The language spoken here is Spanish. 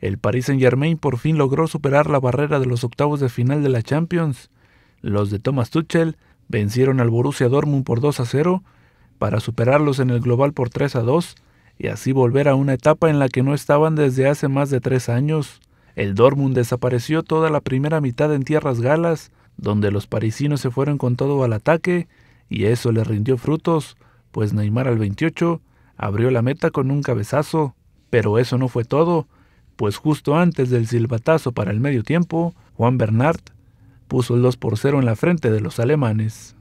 el Paris Saint-Germain por fin logró superar la barrera de los octavos de final de la Champions. Los de Thomas Tuchel vencieron al Borussia Dortmund por 2 a 0 para superarlos en el global por 3 a 2 y así volver a una etapa en la que no estaban desde hace más de tres años. El Dortmund desapareció toda la primera mitad en tierras galas, donde los parisinos se fueron con todo al ataque y eso les rindió frutos, pues Neymar al 28 abrió la meta con un cabezazo. Pero eso no fue todo, pues justo antes del silbatazo para el medio tiempo, Juan Bernard puso el 2 por 0 en la frente de los alemanes.